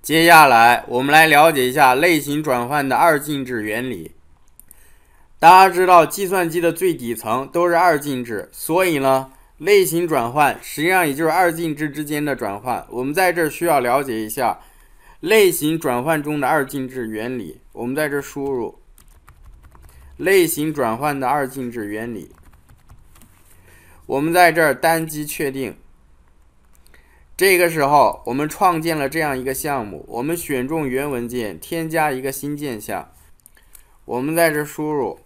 接下来，我们来了解一下类型转换的二进制原理。大家知道，计算机的最底层都是二进制，所以呢，类型转换实际上也就是二进制之间的转换。我们在这需要了解一下类型转换中的二进制原理。我们在这输入“类型转换的二进制原理”，我们在这单击确定。这个时候，我们创建了这样一个项目。我们选中原文件，添加一个新建项。我们在这输入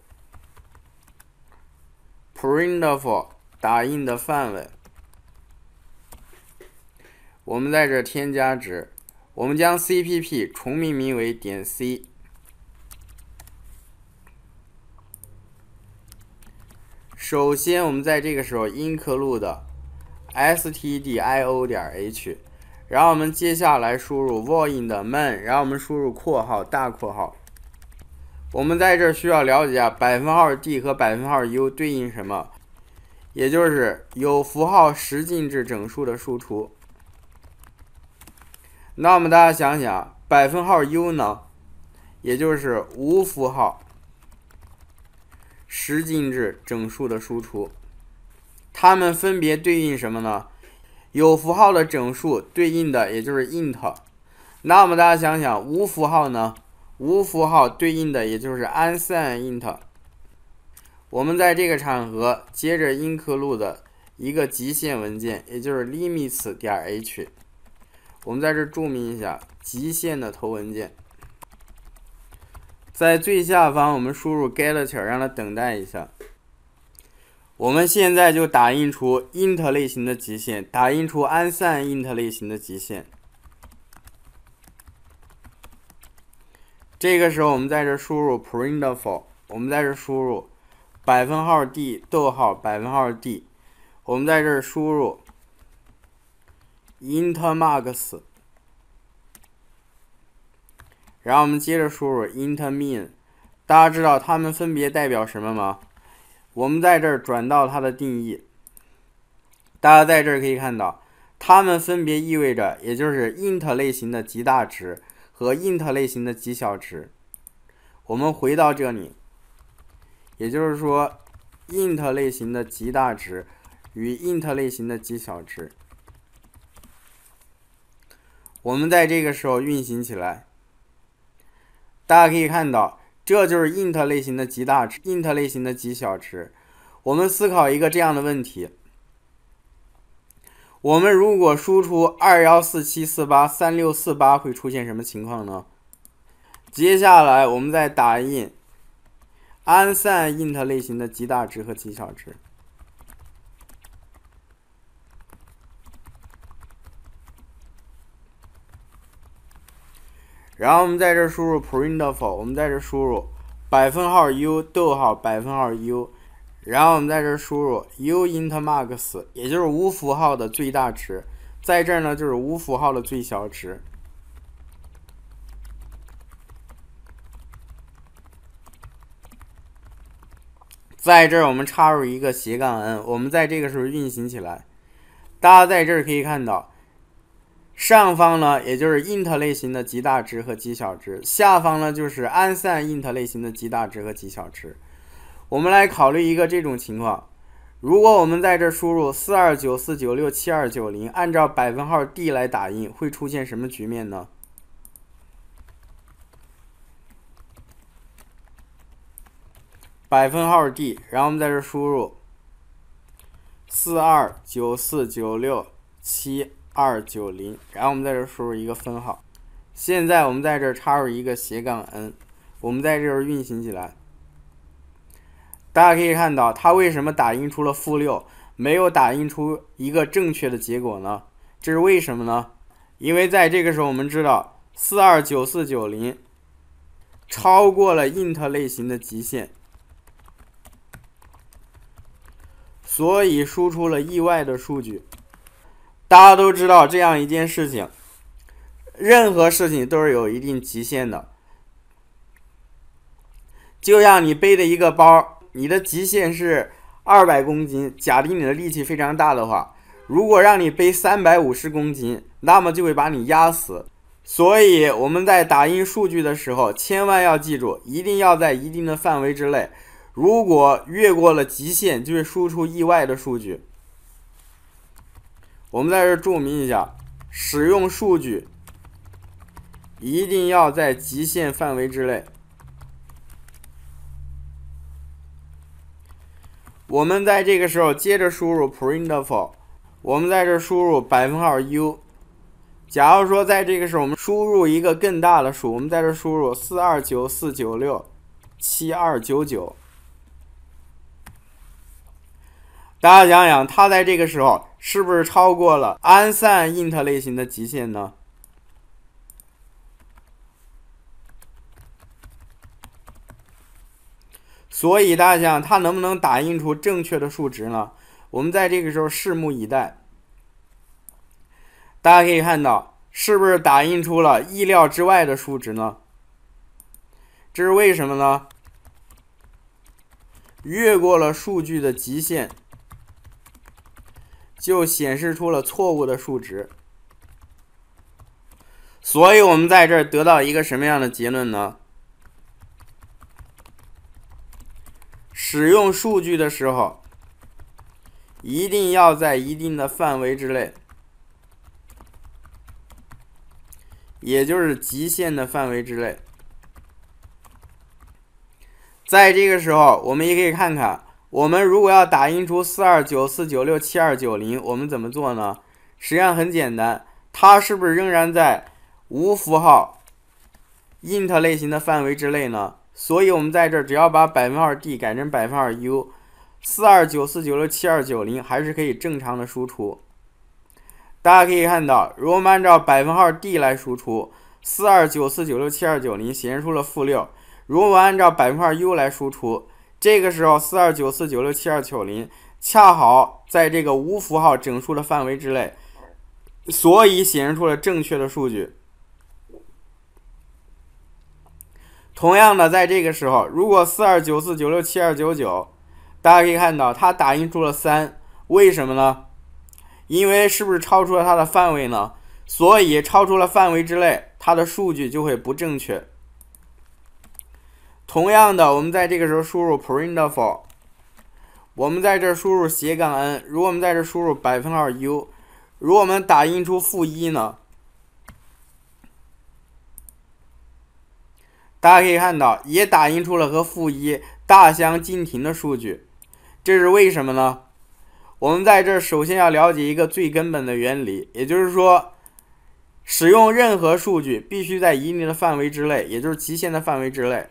printf 打印的范围，我们在这添加值。我们将 cpp 重命名为点 .c。首先，我们在这个时候 include。stdio 点 h，然后我们接下来输入 void 的 main，然后我们输入括号大括号。我们在这需要了解啊，百分号 d 和百分号 u 对应什么？也就是有符号十进制整数的输出。那么大家想想，百分号 u 呢？也就是无符号十进制整数的输出。它们分别对应什么呢？有符号的整数对应的也就是 int，那么大家想想无符号呢？无符号对应的也就是 unsigned int。我们在这个场合接着 include 一个极限文件，也就是 limits 点 h。我们在这注明一下极限的头文件。在最下方我们输入 g e t c e r 让它等待一下。我们现在就打印出 int 类型的极限，打印出 unsigned int 类型的极限。这个时候我们在这输入 printf，我们在这输入百分号 d，逗号百分号 d，我们在这输入 int max，然后我们接着输入 int min，大家知道它们分别代表什么吗？我们在这儿转到它的定义，大家在这儿可以看到，它们分别意味着，也就是 int 类型的极大值和 int 类型的极小值。我们回到这里，也就是说，int 类型的极大值与 int 类型的极小值，我们在这个时候运行起来，大家可以看到。这就是 int 类型的极大值，int 类型的极小值。我们思考一个这样的问题：我们如果输出二幺四七四八三六四八，会出现什么情况呢？接下来，我们再打印 unsigned int 类型的极大值和极小值。然后我们在这输入 print for，我们在这输入百分号 u 逗号百分号 u，然后我们在这输入 u int max，也就是无符号的最大值，在这儿呢就是无符号的最小值。在这儿我们插入一个斜杠 n，我们在这个时候运行起来，大家在这儿可以看到。上方呢，也就是 int 类型的极大值和极小值；下方呢，就是 unsigned int 类型的极大值和极小值。我们来考虑一个这种情况：如果我们在这输入4294967290，按照百分号 d 来打印，会出现什么局面呢？百分号 d，然后我们在这输入4294967。二九零，然后我们在这输入一个分号。现在我们在这插入一个斜杠 n，我们在这儿运行起来。大家可以看到，它为什么打印出了负六，没有打印出一个正确的结果呢？这是为什么呢？因为在这个时候，我们知道四二九四九零超过了 int 类型的极限，所以输出了意外的数据。大家都知道这样一件事情，任何事情都是有一定极限的。就像你背着一个包，你的极限是二百公斤。假定你的力气非常大的话，如果让你背三百五十公斤，那么就会把你压死。所以我们在打印数据的时候，千万要记住，一定要在一定的范围之内。如果越过了极限，就会输出意外的数据。我们在这注明一下，使用数据一定要在极限范围之内。我们在这个时候接着输入 printf，我们在这输入百分号 u。假如说在这个时候我们输入一个更大的数，我们在这输入四二九四九六七二九九。大家想想，它在这个时候是不是超过了安 n s i n int 类型的极限呢？所以大家想，它能不能打印出正确的数值呢？我们在这个时候拭目以待。大家可以看到，是不是打印出了意料之外的数值呢？这是为什么呢？越过了数据的极限。就显示出了错误的数值，所以我们在这儿得到一个什么样的结论呢？使用数据的时候，一定要在一定的范围之内，也就是极限的范围之内。在这个时候，我们也可以看看。我们如果要打印出四二九四九六七二九零，我们怎么做呢？实际上很简单，它是不是仍然在无符号 int 类型的范围之内呢？所以，我们在这只要把百分号 d 改成百分号 u，四二九四九六七二九零还是可以正常的输出。大家可以看到，如果我们按照百分号 d 来输出四二九四九六七二九零，显示出了负六。如果我按照百分号 u 来输出。这个时候，四二九四九六七二九零恰好在这个无符号整数的范围之内，所以显示出了正确的数据。同样的，在这个时候，如果四二九四九六七二九九，大家可以看到它打印出了三，为什么呢？因为是不是超出了它的范围呢？所以超出了范围之内，它的数据就会不正确。同样的，我们在这个时候输入 print for，我们在这输入斜杠 n，如果我们在这输入百分号 u，如果我们打印出负一呢？大家可以看到，也打印出了和负一大相径庭的数据。这是为什么呢？我们在这首先要了解一个最根本的原理，也就是说，使用任何数据必须在一定的范围之内，也就是极限的范围之内。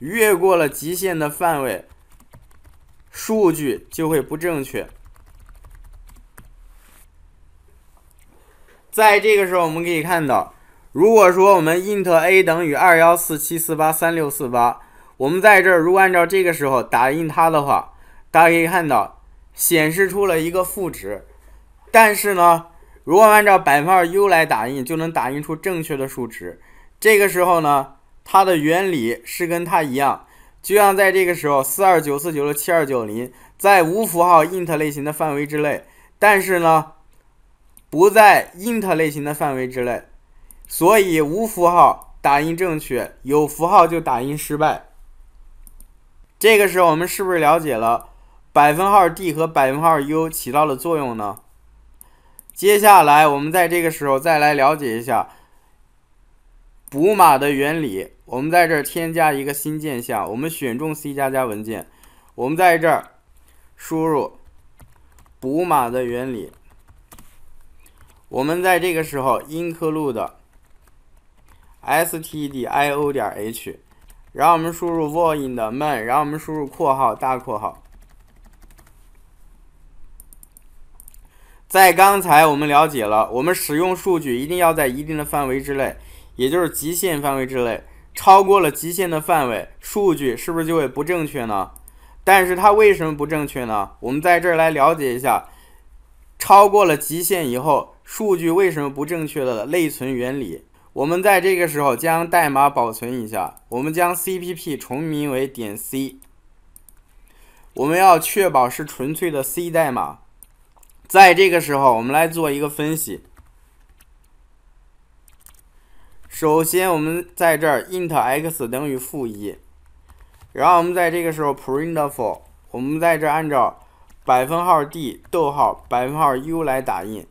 越过了极限的范围，数据就会不正确。在这个时候，我们可以看到，如果说我们 int a 等于二幺四七四八三六四八，我们在这儿如果按照这个时候打印它的话，大家可以看到显示出了一个负值，但是呢，如果按照百分号 U 来打印，就能打印出正确的数值。这个时候呢？它的原理是跟它一样，就像在这个时候，四二九四九六七二九零在无符号 int 类型的范围之内，但是呢，不在 int 类型的范围之内，所以无符号打印正确，有符号就打印失败。这个时候我们是不是了解了百分号 d 和百分号 u 起到了作用呢？接下来我们在这个时候再来了解一下。补码的原理，我们在这儿添加一个新建项。我们选中 C 加加文件，我们在这儿输入补码的原理。我们在这个时候 include stdio 点 h，然后我们输入 void 的 main，然后我们输入括号大括号。在刚才我们了解了，我们使用数据一定要在一定的范围之内。也就是极限范围之内，超过了极限的范围，数据是不是就会不正确呢？但是它为什么不正确呢？我们在这儿来了解一下，超过了极限以后，数据为什么不正确的内存原理。我们在这个时候将代码保存一下，我们将 CPP 重名为点 C，我们要确保是纯粹的 C 代码。在这个时候，我们来做一个分析。首先，我们在这儿 int x 等于负一，然后我们在这个时候 printf，我们在这儿按照百分号 d，逗号，百分号 u 来打印。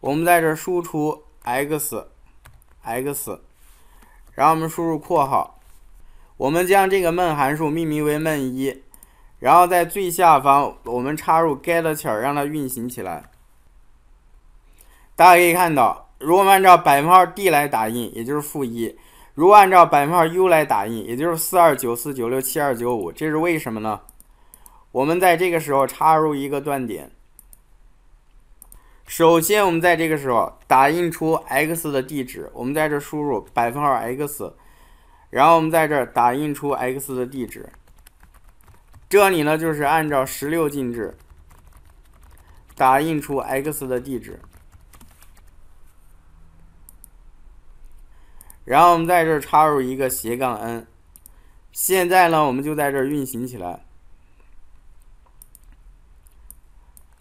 我们在这儿输出 x，x，然后我们输入括号，我们将这个 main 函数命名为 main 一，然后在最下方我们插入 get 起儿，让它运行起来。大家可以看到，如果按照百分号 D 来打印，也就是负一；如果按照百分号 U 来打印，也就是四二九四九六七二九五。这是为什么呢？我们在这个时候插入一个断点。首先，我们在这个时候打印出 X 的地址。我们在这输入百分号 X，然后我们在这打印出 X 的地址。这里呢，就是按照十六进制打印出 X 的地址。然后我们在这儿插入一个斜杠 n，现在呢我们就在这儿运行起来。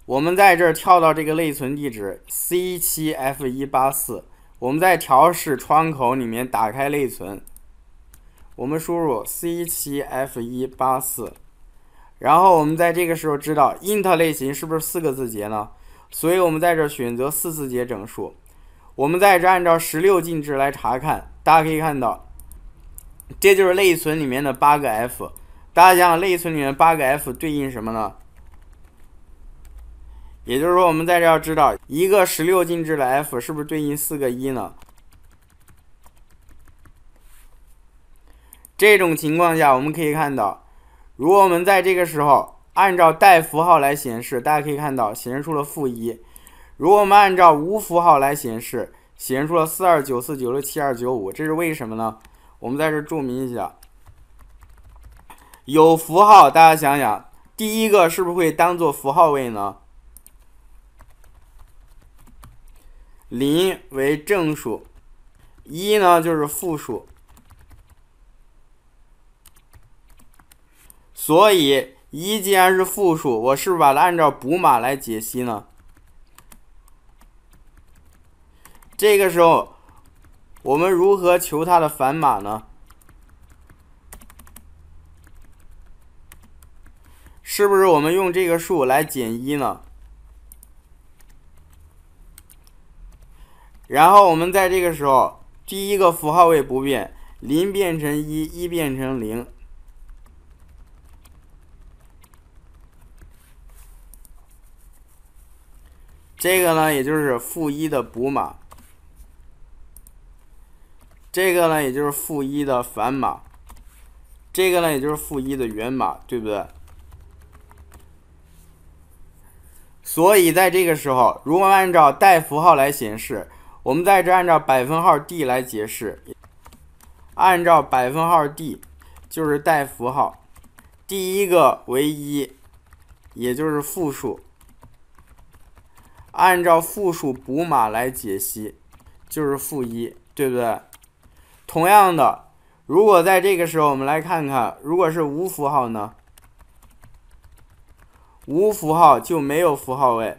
我们在这儿跳到这个内存地址 c7f184，我们在调试窗口里面打开内存，我们输入 c7f184，然后我们在这个时候知道 int 类型是不是四个字节呢？所以，我们在这儿选择四字节整数，我们在这儿按照十六进制来查看。大家可以看到，这就是内存里面的八个 F。大家想想，内存里面八个 F 对应什么呢？也就是说，我们在这要知道一个十六进制的 F 是不是对应四个一呢？这种情况下，我们可以看到，如果我们在这个时候按照带符号来显示，大家可以看到显示出了负一；如果我们按照无符号来显示，写出了四二九四九六七二九五，这是为什么呢？我们在这注明一下，有符号，大家想想，第一个是不是会当做符号位呢？零为正数，一呢就是负数。所以一既然是负数，我是不是把它按照补码来解析呢？这个时候，我们如何求它的反码呢？是不是我们用这个数来减一呢？然后我们在这个时候，第一个符号位不变，零变成一，一变成零。这个呢，也就是负一的补码。这个呢，也就是负一的反码，这个呢，也就是负一的原码，对不对？所以在这个时候，如果按照带符号来显示，我们在这按照百分号 d 来解释，按照百分号 d 就是带符号，第一个为一，也就是负数，按照负数补码来解析，就是负一，对不对？同样的，如果在这个时候，我们来看看，如果是无符号呢？无符号就没有符号位，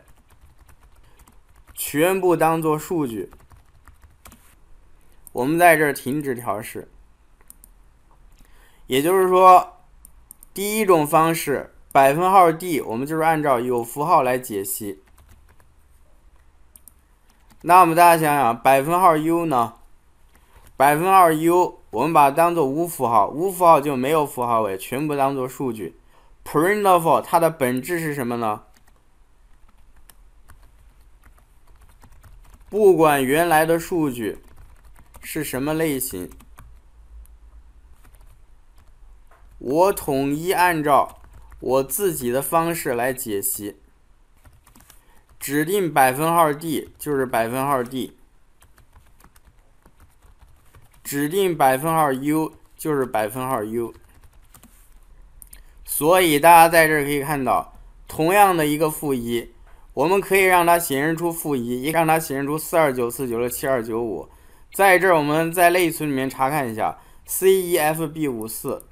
全部当做数据。我们在这儿停止调试。也就是说，第一种方式，百分号 d，我们就是按照有符号来解析。那我们大家想想，百分号 u 呢？百分号 u 我们把它当做无符号，无符号就没有符号位，全部当做数据。printof 它的本质是什么呢？不管原来的数据是什么类型，我统一按照我自己的方式来解析。指定百分号 d 就是百分号 d。指定百分号 u 就是百分号 u，所以大家在这儿可以看到，同样的一个负一，我们可以让它显示出负一，也让它显示出四二九四九六七二九五。在这儿，我们在内存里面查看一下 c e f b 五四，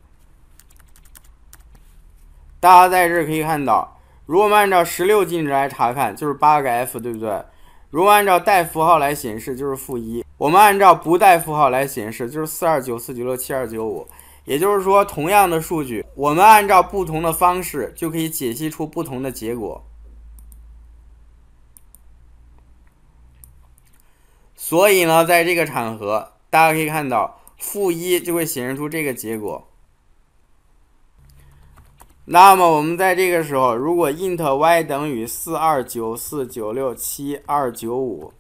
大家在这儿可以看到，如果我们按照十六进制来查看，就是八个 f，对不对？如果按照带符号来显示，就是负一。我们按照不带符号来显示，就是四二九四九六七二九五，也就是说，同样的数据，我们按照不同的方式，就可以解析出不同的结果。所以呢，在这个场合，大家可以看到，负一就会显示出这个结果。那么，我们在这个时候，如果 int y 等于四二九四九六七二九五。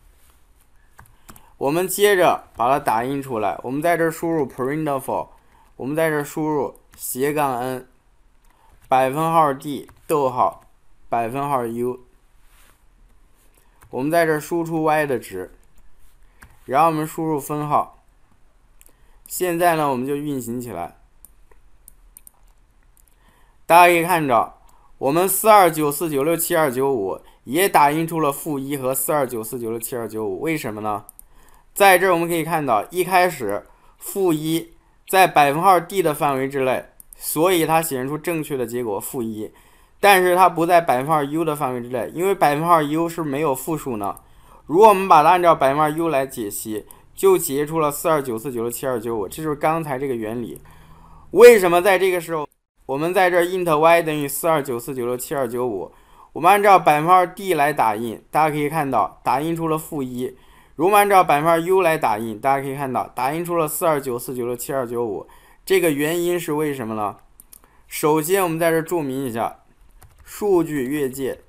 我们接着把它打印出来。我们在这输入 print f u l 我们在这输入斜杠 n，百分号 d，逗号，百分号 u。我们在这输出 y 的值，然后我们输入分号。现在呢，我们就运行起来。大家可以看着，我们四二九四九六七二九五也打印出了负一和四二九四九六七二九五，为什么呢？在这儿我们可以看到，一开始负一在百分号 d 的范围之内，所以它显示出正确的结果负一。但是它不在百分号 u 的范围之内，因为百分号 u 是没有负数呢。如果我们把它按照百分号 u 来解析，就解出了四二九四九六七二九五，这就是刚才这个原理。为什么在这个时候，我们在这儿 int y 等于四二九四九六七二九五，我们按照百分号 d 来打印，大家可以看到打印出了负一。如果按照板块 U 来打印，大家可以看到打印出了4294967295，这个原因是为什么呢？首先我们在这注明一下，数据越界，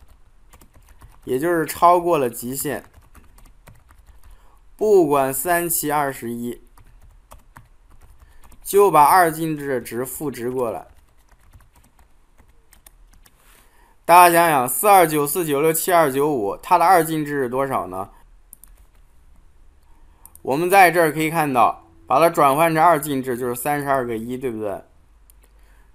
也就是超过了极限，不管三七二十一，就把二进制值复制过来。大家想想，4294967295它的二进制是多少呢？我们在这儿可以看到，把它转换成二进制就是三十二个一，对不对？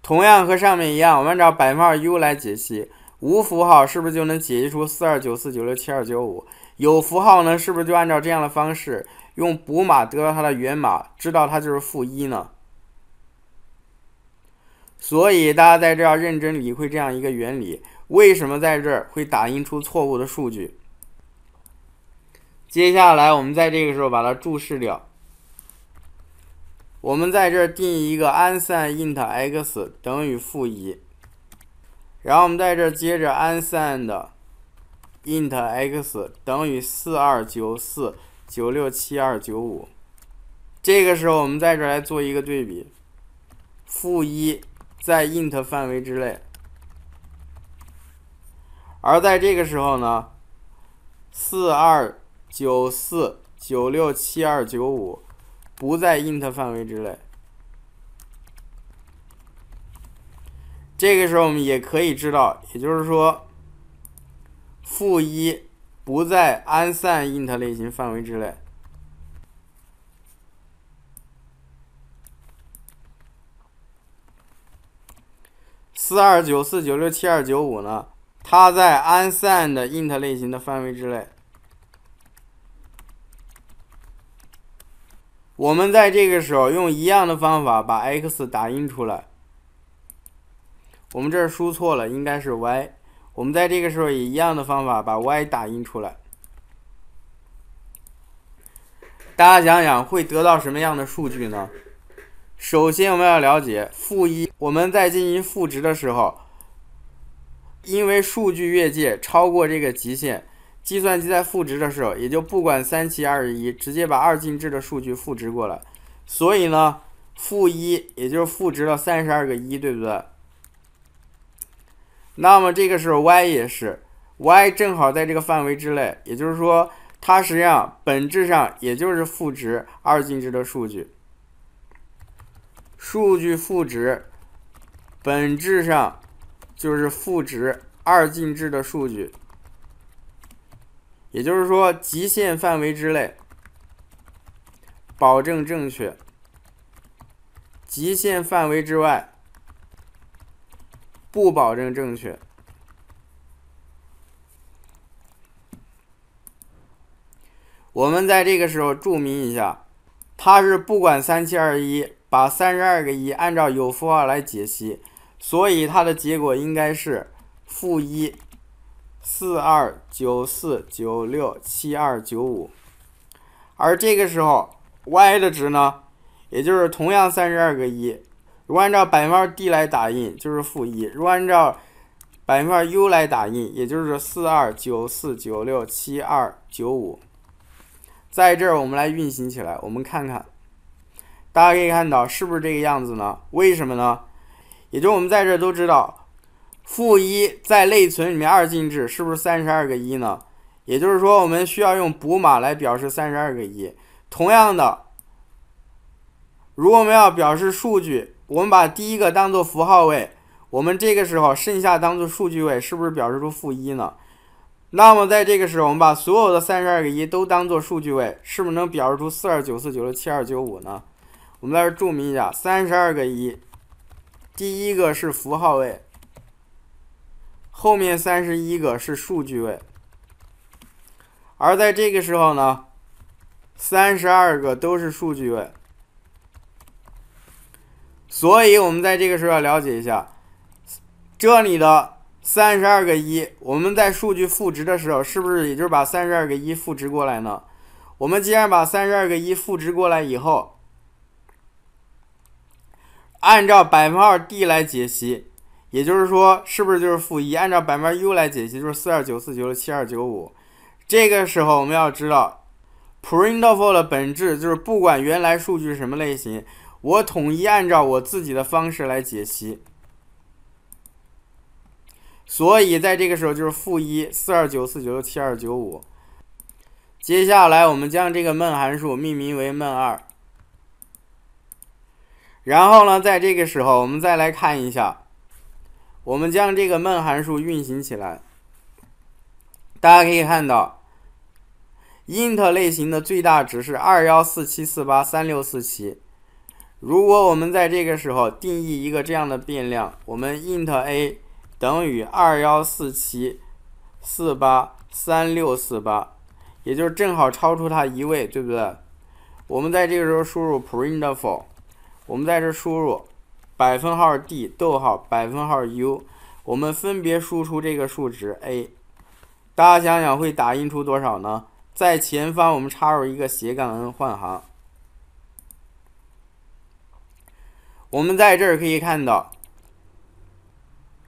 同样和上面一样，我们按照百分号 U 来解析，无符号是不是就能解析出四二九四九六七二九五？有符号呢，是不是就按照这样的方式用补码得到它的原码，知道它就是负一呢？所以大家在这儿认真理会这样一个原理，为什么在这儿会打印出错误的数据？接下来，我们在这个时候把它注释掉。我们在这儿定义一个 unsigned int x 等于负一，然后我们在这儿接着 unsigned int x 等于四二九四九六七二九五。这个时候，我们在这儿来做一个对比：负一在 int 范围之内，而在这个时候呢，四二。九四九六七二九五不在 int 范围之内。这个时候我们也可以知道，也就是说，负一不在 unsigned int 类型范围之内。四二九四九六七二九五呢，它在 unsigned int 类型的范围之内。我们在这个时候用一样的方法把 x 打印出来。我们这儿输错了，应该是 y。我们在这个时候以一样的方法把 y 打印出来。大家想想会得到什么样的数据呢？首先我们要了解负一。我们在进行赋值的时候，因为数据越界，超过这个极限。计算机在赋值的时候，也就不管三七二十一，直接把二进制的数据复值过来。所以呢，负一也就是复值了三十二个一，对不对？那么这个时候，y 也是，y 正好在这个范围之内，也就是说，它实际上本质上也就是赋值二进制的数据。数据赋值，本质上就是赋值二进制的数据。也就是说，极限范围之内保证正确，极限范围之外不保证正确。我们在这个时候注明一下，它是不管三七二一，把三十二个一按照有符号来解析，所以它的结果应该是负一。四二九四九六七二九五，而这个时候 y 的值呢，也就是同样三十二个一。如果按照百分号 d 来打印，就是负一；如按照百分号 u 来打印，也就是四二九四九六七二九五。在这儿我们来运行起来，我们看看，大家可以看到是不是这个样子呢？为什么呢？也就我们在这都知道。负一在内存里面二进制是不是三十二个一呢？也就是说，我们需要用补码来表示三十二个一。同样的，如果我们要表示数据，我们把第一个当做符号位，我们这个时候剩下当做数据位，是不是表示出负一呢？那么在这个时候，我们把所有的三十二个一都当做数据位，是不是能表示出四二九四九六七二九五呢？我们在这注明一下：三十二个一，第一个是符号位。后面三十一个是数据位，而在这个时候呢，三十二个都是数据位，所以我们在这个时候要了解一下，这里的三十二个一，我们在数据赋值的时候，是不是也就是把三十二个一赋值过来呢？我们既然把三十二个一赋值过来以后，按照百分号 D 来解析。也就是说，是不是就是负一？按照百之 U 来解析，就是四二九四九七二九五。这个时候，我们要知道 printf 的本质就是不管原来数据是什么类型，我统一按照我自己的方式来解析。所以，在这个时候就是负一四二九四九七二九五。接下来，我们将这个 main 函数命名为 main 二。然后呢，在这个时候，我们再来看一下。我们将这个梦函数运行起来，大家可以看到，int 类型的最大值是二幺四七四八三六四七。如果我们在这个时候定义一个这样的变量，我们 int a 等于二幺四七四八三六四八，也就是正好超出它一位，对不对？我们在这个时候输入 print for，我们在这输入。百分号 d，逗号百分号 u，我们分别输出这个数值 a，大家想想会打印出多少呢？在前方我们插入一个斜杠 n 换行，我们在这儿可以看到，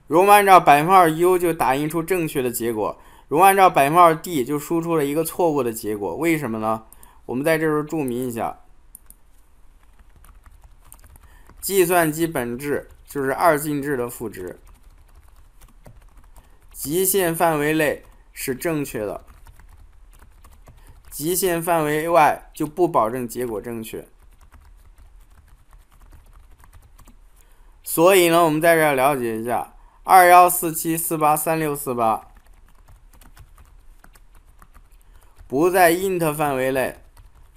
如果按照百分号 u 就打印出正确的结果，如果按照百分号 d 就输出了一个错误的结果，为什么呢？我们在这儿注明一下。计算机本质就是二进制的赋值，极限范围内是正确的，极限范围外就不保证结果正确。所以呢，我们在这了解一下：二幺四七四八三六四八不在 int 范围内，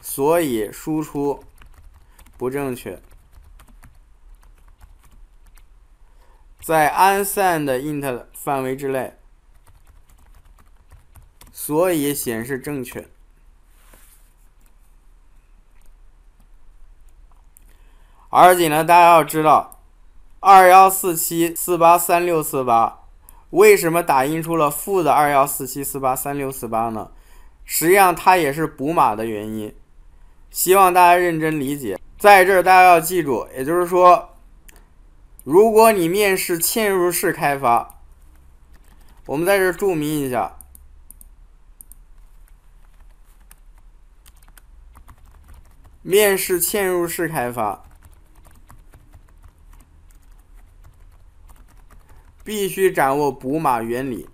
所以输出不正确。在 unsigned int 范围之内，所以显示正确。而且呢，大家要知道，二幺四七四八三六四八为什么打印出了负的二幺四七四八三六四八呢？实际上，它也是补码的原因。希望大家认真理解。在这儿，大家要记住，也就是说。如果你面试嵌入式开发，我们在这注明一下：面试嵌入式开发必须掌握补码原理，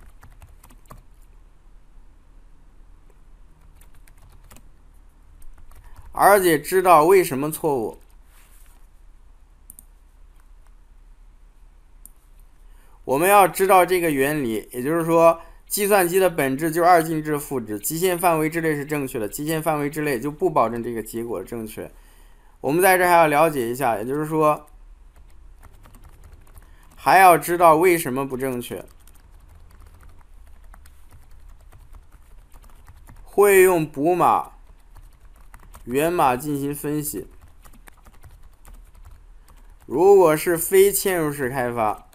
而且知道为什么错误。我们要知道这个原理，也就是说，计算机的本质就是二进制赋值，极限范围之内是正确的，极限范围之内就不保证这个结果正确。我们在这还要了解一下，也就是说，还要知道为什么不正确，会用补码、源码进行分析。如果是非嵌入式开发。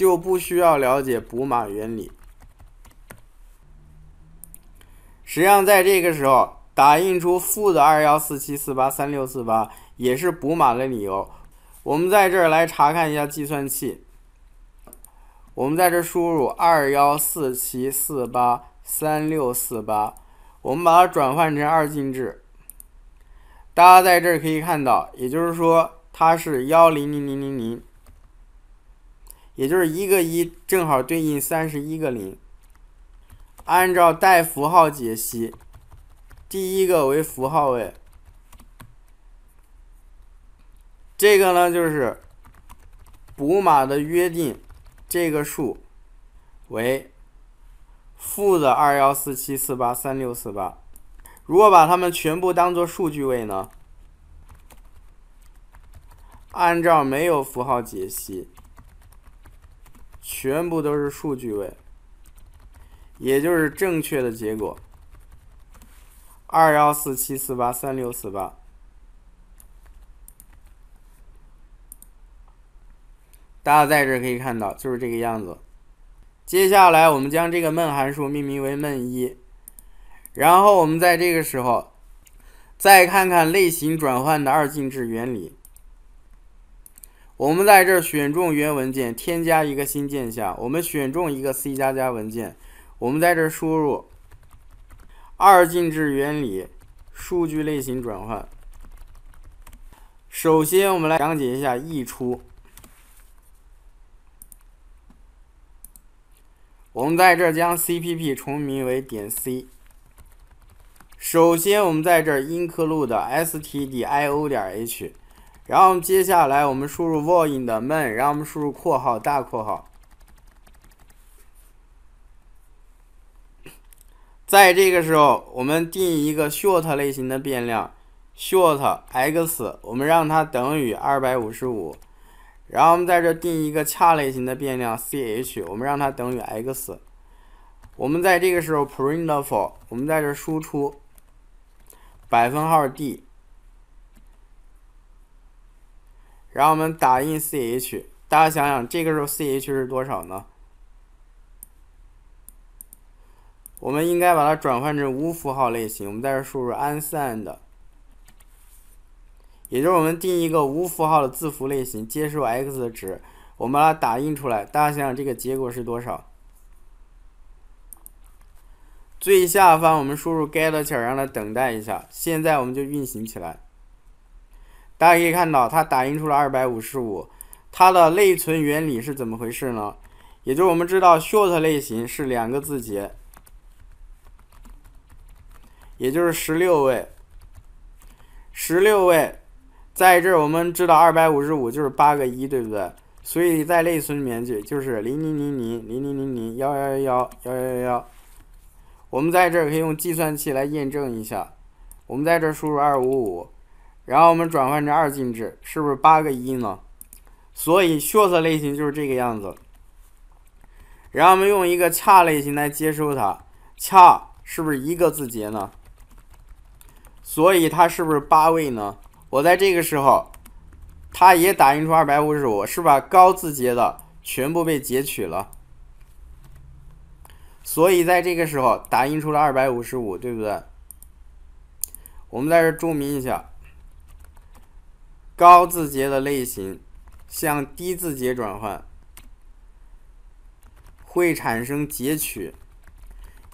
就不需要了解补码原理。实际上，在这个时候打印出负的二幺四七四八三六四八也是补码的理由。我们在这儿来查看一下计算器。我们在这输入二幺四七四八三六四八，我们把它转换成二进制。大家在这儿可以看到，也就是说它是幺零零零零零。也就是一个一正好对应三十一个零。按照带符号解析，第一个为符号位。这个呢就是补码的约定，这个数为负的二幺四七四八三六四八。如果把它们全部当做数据位呢？按照没有符号解析。全部都是数据位，也就是正确的结果，二幺四七四八三六四八。大家在这可以看到，就是这个样子。接下来，我们将这个梦函数命名为梦一，然后我们在这个时候，再看看类型转换的二进制原理。我们在这儿选中原文件，添加一个新建项。我们选中一个 C 加加文件，我们在这儿输入二进制原理数据类型转换。首先，我们来讲解一下溢出。我们在这儿将 CPP 重名为点 C。首先，我们在这儿 include 的 STDIo 点 H。然后接下来，我们输入 void main，然后我们输入括号大括号。在这个时候，我们定义一个 short 类型的变量 short x，我们让它等于二百五十五。然后我们在这定一个恰类型的变量 ch，我们让它等于 x。我们在这个时候 printf，我们在这输出百分号 d。然后我们打印 ch，大家想想这个时候 ch 是多少呢？我们应该把它转换成无符号类型。我们在这输入 unsigned，也就是我们定一个无符号的字符类型，接受 x 的值，我们把它打印出来。大家想想这个结果是多少？最下方我们输入 g e t c h r 让它等待一下。现在我们就运行起来。大家可以看到，它打印出了二百五十五。它的内存原理是怎么回事呢？也就是我们知道 short 类型是两个字节，也就是十六位。十六位，在这儿我们知道二百五十五就是八个一，对不对？所以在内存里面就就是零零零零零零零零幺幺幺幺幺幺幺。我们在这儿可以用计算器来验证一下。我们在这输入二五五。然后我们转换成二进制，是不是八个一呢？所以 short 类型就是这个样子。然后我们用一个恰类型来接收它恰是不是一个字节呢？所以它是不是八位呢？我在这个时候，它也打印出二百五十五，是吧？高字节的全部被截取了，所以在这个时候打印出了二百五十五，对不对？我们在这注明一下。高字节的类型向低字节转换会产生截取，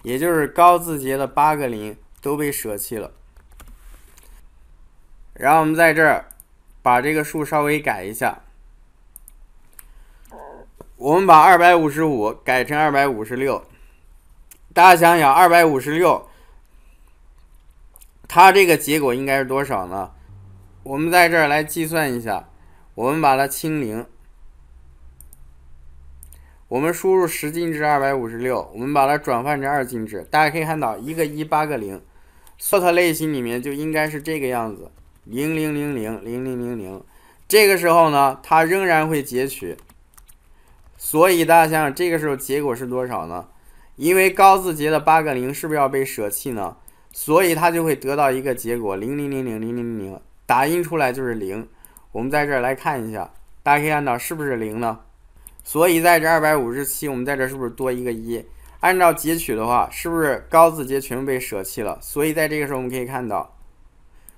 也就是高字节的八个零都被舍弃了。然后我们在这儿把这个数稍微改一下，我们把二百五十五改成二百五十六。大家想想，二百五十六，它这个结果应该是多少呢？我们在这儿来计算一下，我们把它清零，我们输入十进制二百五十六，我们把它转换成二进制，大家可以看到一个一八个零 s o r t 类型里面就应该是这个样子，零零零零零零零零，这个时候呢，它仍然会截取，所以大家想想这个时候结果是多少呢？因为高字节的八个零是不是要被舍弃呢？所以它就会得到一个结果零零零零零零零。打印出来就是零，我们在这儿来看一下，大家可以看到是不是零呢？所以在这二百五十七，我们在这是不是多一个一？按照截取的话，是不是高字节全部被舍弃了？所以在这个时候我们可以看到，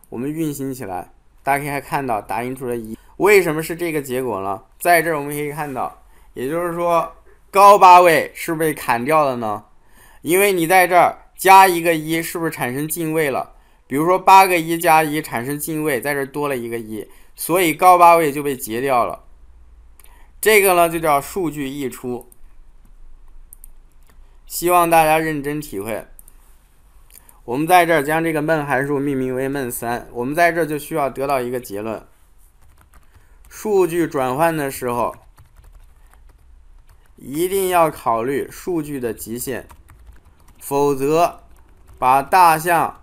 我们运行起来，大家可以看到打印出来一，为什么是这个结果呢？在这我们可以看到，也就是说高八位是不是被砍掉了呢？因为你在这儿加一个一，是不是产生进位了？比如说八个一加一产生进位，在这多了一个一，所以高八位就被截掉了。这个呢就叫数据溢出。希望大家认真体会。我们在这儿将这个闷函数命名为闷三。我们在这就需要得到一个结论：数据转换的时候一定要考虑数据的极限，否则把大项。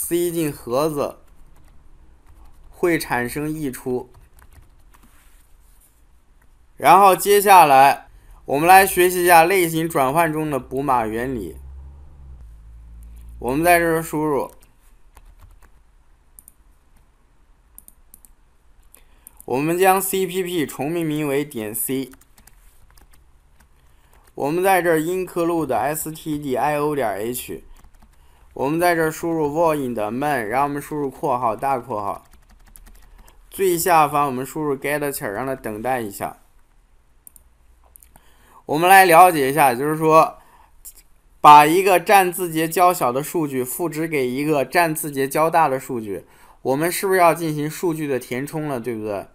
塞进盒子会产生溢出。然后接下来我们来学习一下类型转换中的补码原理。我们在这儿输入，我们将 cpp 重命名为点 c。我们在这儿 include stdio 点 h。我们在这输入 void main，然后我们输入括号大括号。最下方我们输入 get 起 r 让它等待一下。我们来了解一下，就是说，把一个占字节较小的数据复制给一个占字节较大的数据，我们是不是要进行数据的填充了，对不对？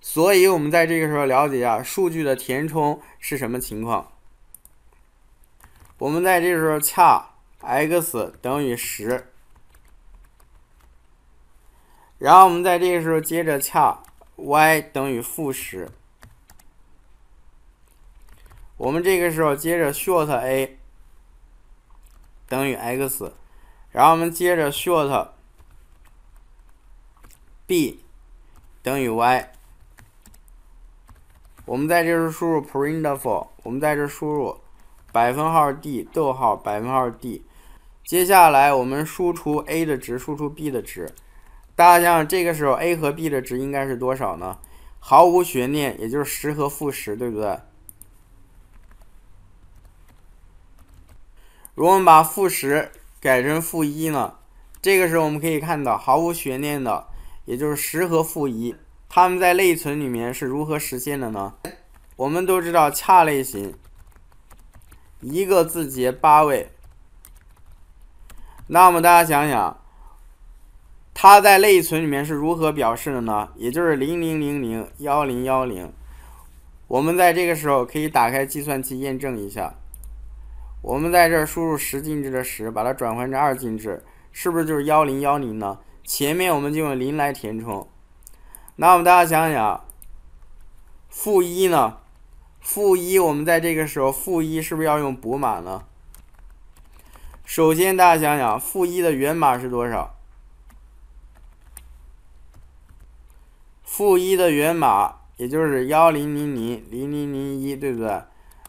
所以，我们在这个时候了解一下数据的填充是什么情况。我们在这个时候恰。x 等于十，然后我们在这个时候接着恰 y 等于负十，我们这个时候接着 short a 等于 x，然后我们接着 short b 等于 y，我们在这时候输入 print for，我们在这输入百分号 d 逗号百分号 d。接下来我们输出 a 的值，输出 b 的值。大家想，想，这个时候 a 和 b 的值应该是多少呢？毫无悬念，也就是十和负十，对不对？如果我们把负十改成负一呢？这个时候我们可以看到，毫无悬念的，也就是十和负一。它们在内存里面是如何实现的呢？我们都知道恰类型一个字节八位。那我们大家想想，它在内存里面是如何表示的呢？也就是零零零零幺零幺零。我们在这个时候可以打开计算器验证一下。我们在这儿输入十进制的十，把它转换成二进制，是不是就是幺零幺零呢？前面我们就用零来填充。那我们大家想想，负一呢？负一，我们在这个时候，负一是不是要用补码呢？首先，大家想想，负一的原码是多少？负一的原码也就是幺零零零零零零一，对不对？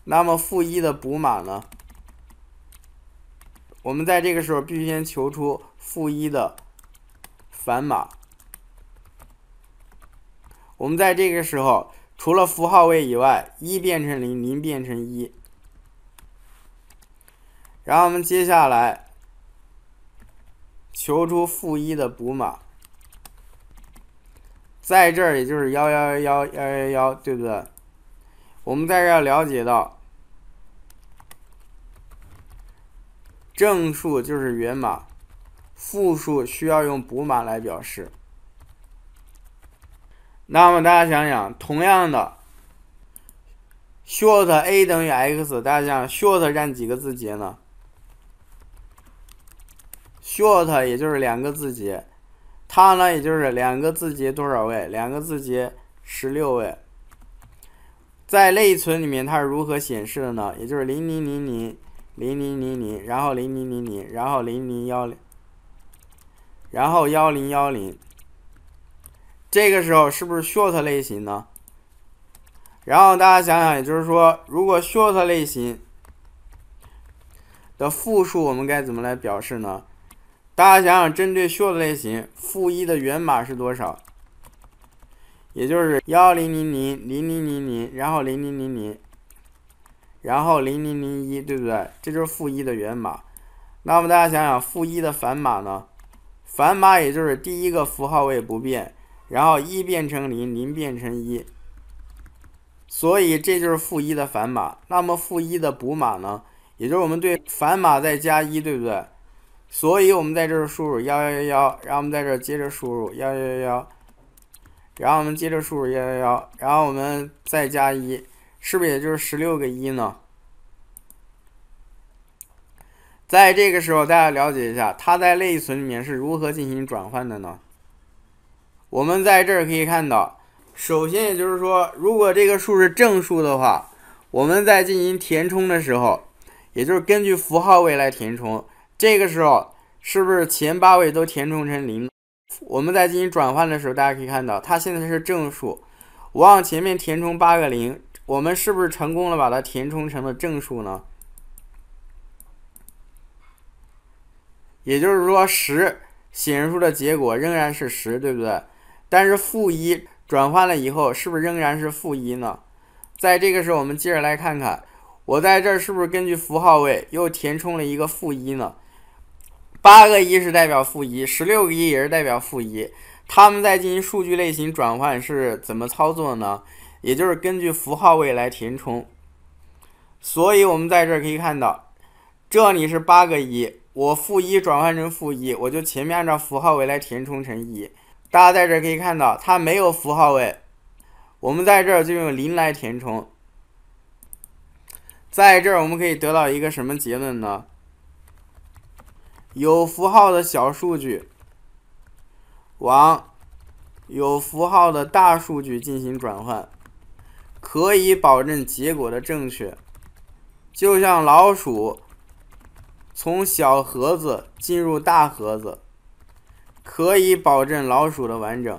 那么负一的补码呢？我们在这个时候必须先求出负一的反码。我们在这个时候，除了符号位以外，一变成零，零变成一。然后我们接下来求出负一的补码，在这儿也就是幺幺幺幺幺幺，对不对？我们在这儿了解到，正数就是原码，负数需要用补码来表示。那么大家想想，同样的，short a 等于 x，大家想想 short 占几个字节呢？short，也就是两个字节，它呢也就是两个字节多少位？两个字节十六位。在内存里面它是如何显示的呢？也就是零零零零零零零零，然后零零零零，然后零零幺零，然后幺零幺零。这个时候是不是 short 类型呢？然后大家想想，也就是说，如果 short 类型的复数我们该怎么来表示呢？大家想想，针对 short 类型，负一的原码是多少？也就是幺零零零零零零零，然后零零零零，然后零零零一，对不对？这就是负一的原码。那么大家想想，负一的反码呢？反码也就是第一个符号位不变，然后一变成零，零变成一，所以这就是负一的反码。那么负一的补码呢？也就是我们对反码再加一，对不对？所以我们在这儿输入幺幺幺幺，然后我们在这儿接着输入幺幺幺，然后我们接着输入幺幺幺，然后我们再加一，是不是也就是十六个一呢？在这个时候，大家了解一下，它在内存里面是如何进行转换的呢？我们在这儿可以看到，首先也就是说，如果这个数是正数的话，我们在进行填充的时候，也就是根据符号位来填充。这个时候是不是前八位都填充成零？我们在进行转换的时候，大家可以看到，它现在是正数。我往前面填充八个零，我们是不是成功了把它填充成了正数呢？也就是说，十显示出的结果仍然是十，对不对？但是负一转换了以后，是不是仍然是负一呢？在这个时候，我们接着来看看，我在这儿是不是根据符号位又填充了一个负一呢？八个一是代表负一，十六个一也是代表负一。他们在进行数据类型转换是怎么操作呢？也就是根据符号位来填充。所以我们在这可以看到，这里是八个一，我负一转换成负一，我就前面按照符号位来填充成一。大家在这可以看到，它没有符号位，我们在这就用零来填充。在这我们可以得到一个什么结论呢？有符号的小数据，往有符号的大数据进行转换，可以保证结果的正确。就像老鼠从小盒子进入大盒子，可以保证老鼠的完整。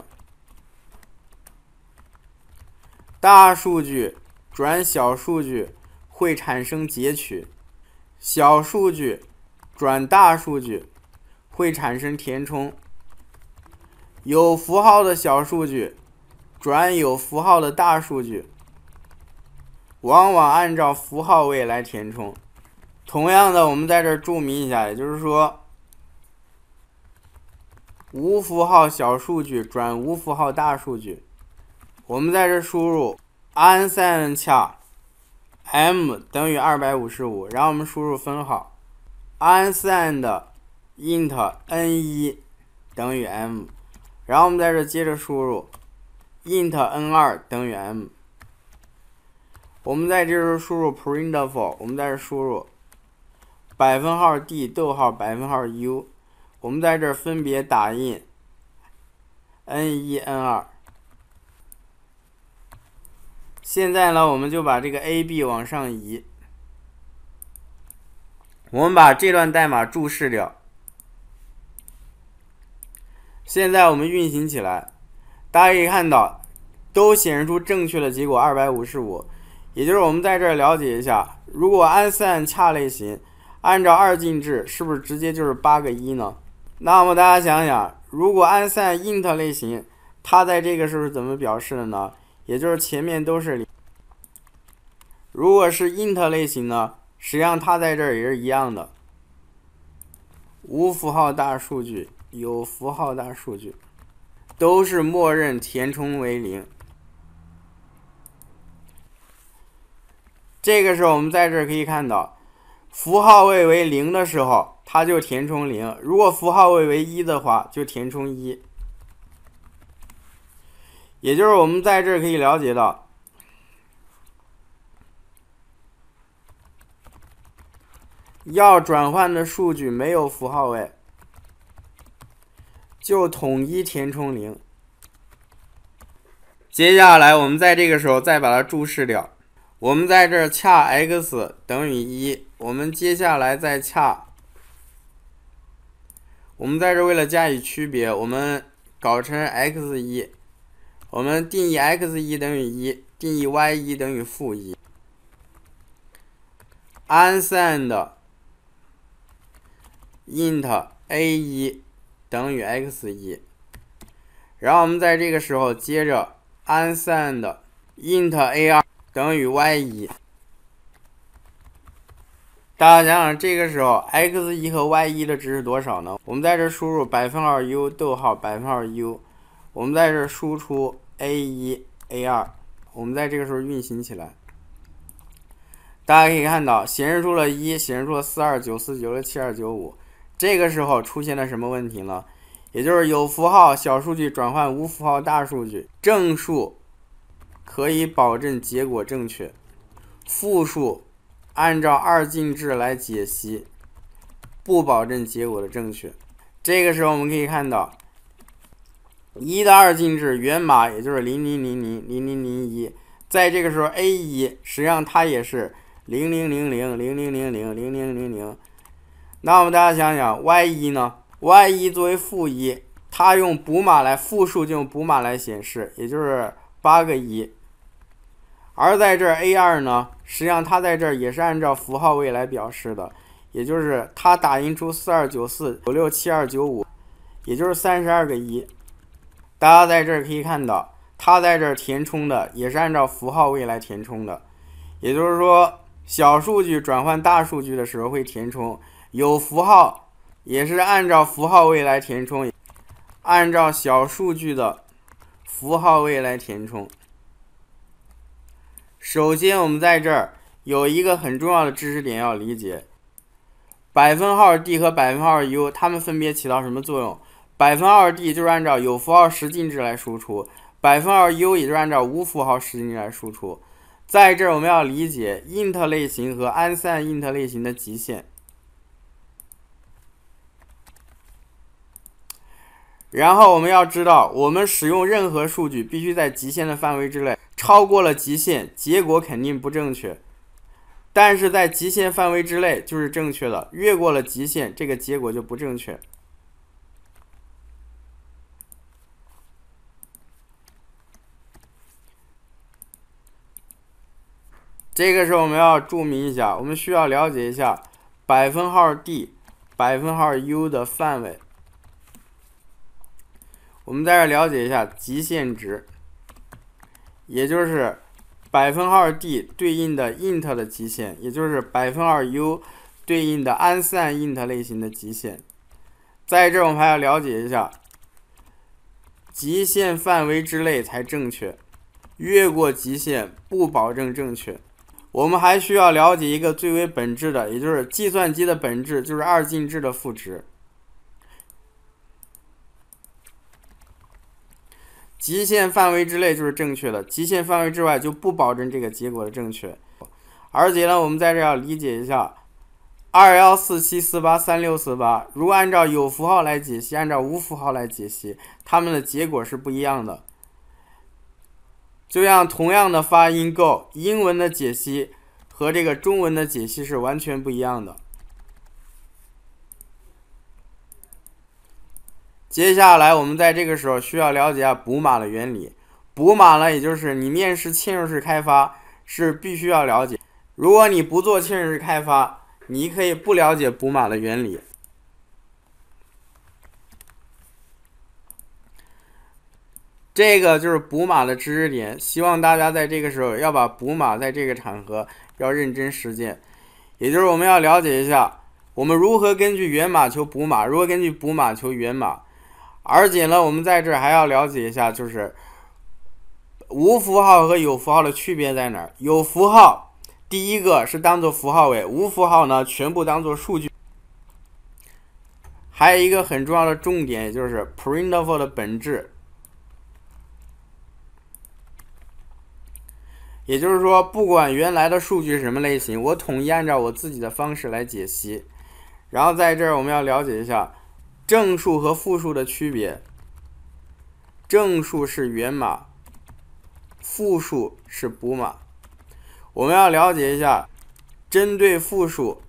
大数据转小数据会产生截取，小数据。转大数据会产生填充，有符号的小数据转有符号的大数据，往往按照符号位来填充。同样的，我们在这儿注明一下，也就是说，无符号小数据转无符号大数据，我们在这输入 a n s e n t a m 等于二百五十五，然后我们输入分号。unsigned int n 一等于 m，然后我们在这接着输入 int n 二等于 m，我们在这输入 printf，我们在这输入百分号 d 逗号百分号 u，我们在这分别打印 n1n2。现在呢，我们就把这个 ab 往上移。我们把这段代码注释掉。现在我们运行起来，大家可以看到都显示出正确的结果二百五十五。也就是我们在这儿了解一下，如果按 n 恰类型，按照二进制是不是直接就是八个一呢？那么大家想想，如果按三 int 类型，它在这个是不是怎么表示的呢？也就是前面都是零。如果是 int 类型呢？实际上，它在这儿也是一样的。无符号大数据、有符号大数据，都是默认填充为零。这个时候，我们在这儿可以看到，符号位为零的时候，它就填充零；如果符号位为一的话，就填充一。也就是，我们在这儿可以了解到。要转换的数据没有符号位，就统一填充零。接下来我们在这个时候再把它注释掉。我们在这恰 x 等于一，我们接下来再恰，我们在这为了加以区别，我们搞成 x 一，我们定义 x 一等于一，定义 y 一等于负一。Unsigned int a1 等于 x1，然后我们在这个时候接着 assign int a2 等于 y1。大家想想这个时候 x1 和 y1 的值是多少呢？我们在这输入百分号 u，逗号百分号 u，我们在这输出 a1 a2，我们在这个时候运行起来，大家可以看到显示出了一，显示出了429497295。这个时候出现了什么问题呢？也就是有符号小数据转换无符号大数据，正数可以保证结果正确，负数按照二进制来解析，不保证结果的正确。这个时候我们可以看到，一的二进制原码也就是零零零零零零零一，在这个时候 A 一实际上它也是零零零零零零零零零零零。那我们大家想想，Y 一呢？Y 一作为负一，它用补码来复数，就用补码来显示，也就是八个一。而在这儿 A 二呢，实际上它在这儿也是按照符号位来表示的，也就是它打印出四二九四九六七二九五，也就是三十二个一。大家在这儿可以看到，它在这儿填充的也是按照符号位来填充的，也就是说小数据转换大数据的时候会填充。有符号也是按照符号位来填充，按照小数据的符号位来填充。首先，我们在这儿有一个很重要的知识点要理解：百分号 d 和百分号 u 它们分别起到什么作用？百分号 d 就是按照有符号十进制来输出，百分号 u 也就是按照无符号十进制来输出。在这儿，我们要理解 int 类型和 unsigned int 类型的极限。然后我们要知道，我们使用任何数据必须在极限的范围之内，超过了极限，结果肯定不正确。但是在极限范围之内就是正确的，越过了极限，这个结果就不正确。这个时候我们要注明一下，我们需要了解一下百分号 d、百分号 u 的范围。我们在这了解一下极限值，也就是百分号 d 对应的 int 的极限，也就是百分号 u 对应的 Unsigned int 类型的极限。在这我们还要了解一下，极限范围之内才正确，越过极限不保证正确。我们还需要了解一个最为本质的，也就是计算机的本质就是二进制的赋值。极限范围之内就是正确的，极限范围之外就不保证这个结果的正确。而且呢，我们在这要理解一下，二幺四七四八三六四八，如果按照有符号来解析，按照无符号来解析，它们的结果是不一样的。就像同样的发音 “go”，英文的解析和这个中文的解析是完全不一样的。接下来，我们在这个时候需要了解下补码的原理。补码呢，也就是你面试嵌入式开发是必须要了解。如果你不做嵌入式开发，你可以不了解补码的原理。这个就是补码的知识点，希望大家在这个时候要把补码在这个场合要认真实践。也就是我们要了解一下，我们如何根据源码求补码，如何根据补码求源码。而且呢，我们在这儿还要了解一下，就是无符号和有符号的区别在哪儿？有符号第一个是当做符号为，无符号呢全部当做数据。还有一个很重要的重点，也就是 printf 的本质，也就是说不管原来的数据是什么类型，我统一按照我自己的方式来解析。然后在这儿我们要了解一下。正数和负数的区别，正数是原码，负数是补码。我们要了解一下，针对负数，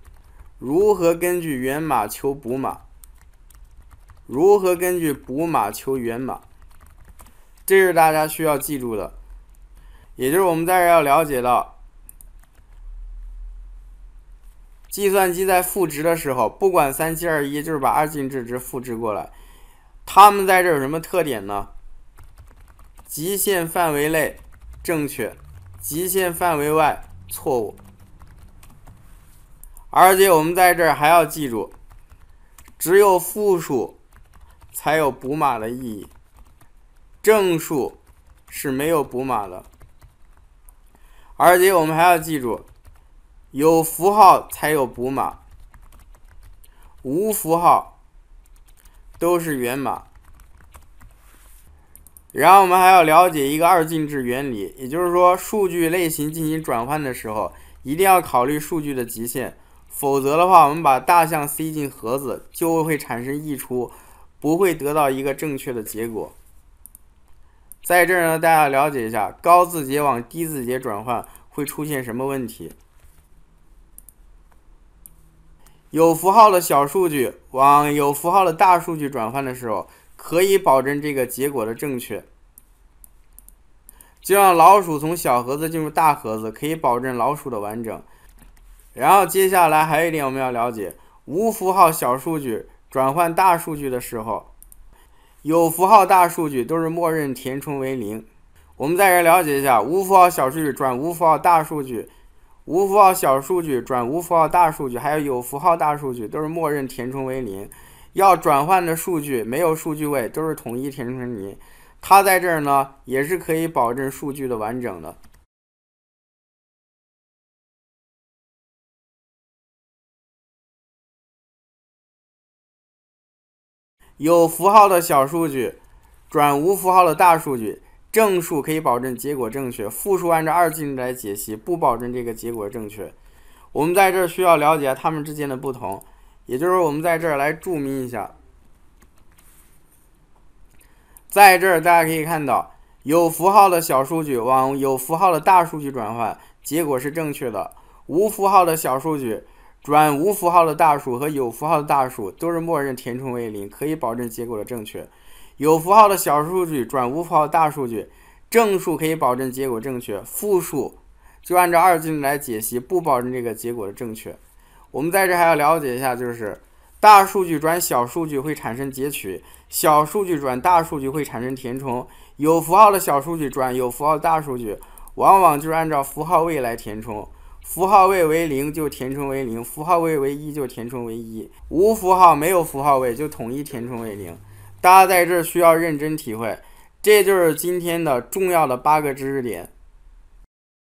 如何根据原码求补码，如何根据补码求原码，这是大家需要记住的。也就是我们在这要了解到。计算机在赋值的时候，不管三七二一，就是把二进制值赋值过来。它们在这有什么特点呢？极限范围内正确，极限范围外错误。而且我们在这还要记住，只有负数才有补码的意义，正数是没有补码的。而且我们还要记住。有符号才有补码，无符号都是原码。然后我们还要了解一个二进制原理，也就是说数据类型进行转换的时候，一定要考虑数据的极限，否则的话，我们把大象塞进盒子就会产生溢出，不会得到一个正确的结果。在这儿呢，大家了解一下高字节往低字节转换会出现什么问题。有符号的小数据往有符号的大数据转换的时候，可以保证这个结果的正确。就让老鼠从小盒子进入大盒子，可以保证老鼠的完整。然后接下来还有一点我们要了解：无符号小数据转换大数据的时候，有符号大数据都是默认填充为零。我们在这了解一下无符号小数据转无符号大数据。无符号小数据转无符号大数据，还有有符号大数据都是默认填充为零。要转换的数据没有数据位，都是统一填充零。它在这儿呢，也是可以保证数据的完整的。有符号的小数据转无符号的大数据。正数可以保证结果正确，负数按照二进制来解析，不保证这个结果正确。我们在这儿需要了解它们之间的不同，也就是我们在这儿来注明一下。在这儿大家可以看到，有符号的小数据往有符号的大数据转换，结果是正确的；无符号的小数据转无符号的大数和有符号的大数都是默认填充为零，可以保证结果的正确。有符号的小数据转无符号大数据，正数可以保证结果正确，负数就按照二进制来解析，不保证这个结果的正确。我们在这还要了解一下，就是大数据转小数据会产生截取，小数据转大数据会产生填充。有符号的小数据转有符号大数据，往往就是按照符号位来填充，符号位为零就填充为零，符号位为一就填充为一，无符号没有符号位就统一填充为零。大家在这需要认真体会，这就是今天的重要的八个知识点。